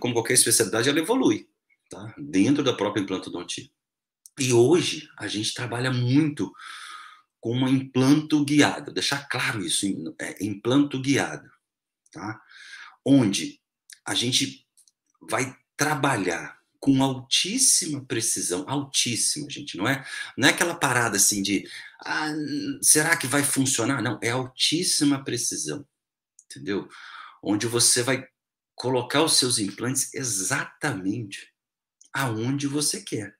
como qualquer especialidade, ela evolui tá? dentro da própria implantodontia. E hoje a gente trabalha muito com uma implanto guiada, deixar claro isso, é implanto guiada, tá? onde a gente vai trabalhar com altíssima precisão, altíssima, gente, não é? Não é aquela parada assim de, ah, será que vai funcionar? Não, é altíssima precisão, entendeu? Onde você vai colocar os seus implantes exatamente aonde você quer,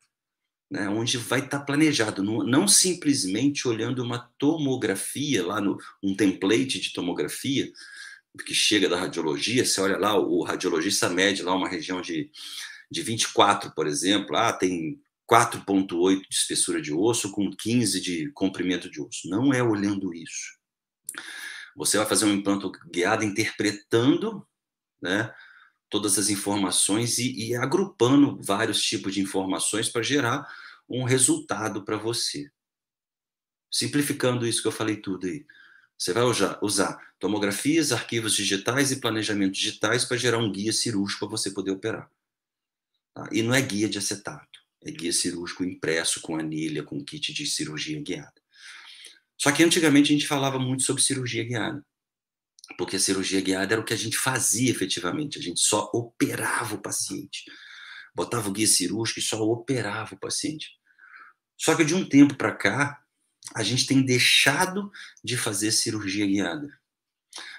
né? onde vai estar tá planejado, não, não, simplesmente olhando uma tomografia lá no um template de tomografia que chega da radiologia, você olha lá, o radiologista mede lá uma região de, de 24, por exemplo, ah, tem 4,8 de espessura de osso com 15 de comprimento de osso. Não é olhando isso. Você vai fazer um implanto guiado interpretando né? todas as informações e, e agrupando vários tipos de informações para gerar um resultado para você. Simplificando isso que eu falei tudo aí. Você vai usar tomografias, arquivos digitais e planejamento digitais para gerar um guia cirúrgico para você poder operar. Tá? E não é guia de acetato, é guia cirúrgico impresso com anilha, com kit de cirurgia guiada. Só que antigamente a gente falava muito sobre cirurgia guiada porque a cirurgia guiada era o que a gente fazia efetivamente, a gente só operava o paciente. Botava o guia cirúrgico e só operava o paciente. Só que de um tempo para cá, a gente tem deixado de fazer cirurgia guiada.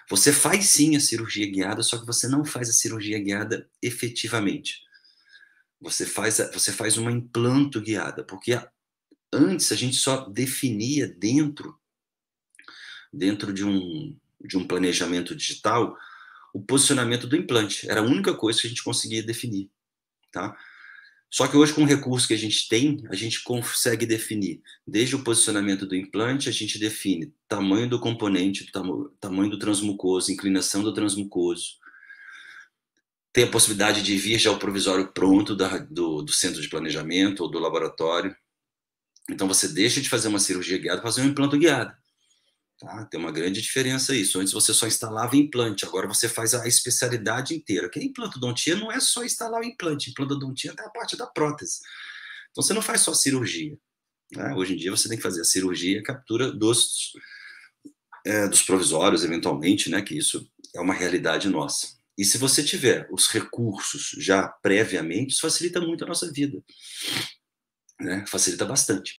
Você faz sim a cirurgia guiada, só que você não faz a cirurgia guiada efetivamente. Você faz, você faz uma implanto guiada, porque antes a gente só definia dentro dentro de um de um planejamento digital, o posicionamento do implante. Era a única coisa que a gente conseguia definir. Tá? Só que hoje, com o recurso que a gente tem, a gente consegue definir, desde o posicionamento do implante, a gente define tamanho do componente, tamanho do transmucoso, inclinação do transmucoso. Tem a possibilidade de vir já o provisório pronto da, do, do centro de planejamento ou do laboratório. Então, você deixa de fazer uma cirurgia guiada fazer um implanto guiado. Tá? Tem uma grande diferença isso. Antes você só instalava implante, agora você faz a especialidade inteira. Que implantodontia não é só instalar o implante, implantodontia é a parte da prótese. Então você não faz só cirurgia. Né? Hoje em dia você tem que fazer a cirurgia a captura dos, é, dos provisórios, eventualmente, né? que isso é uma realidade nossa. E se você tiver os recursos já previamente, isso facilita muito a nossa vida. Né? Facilita bastante.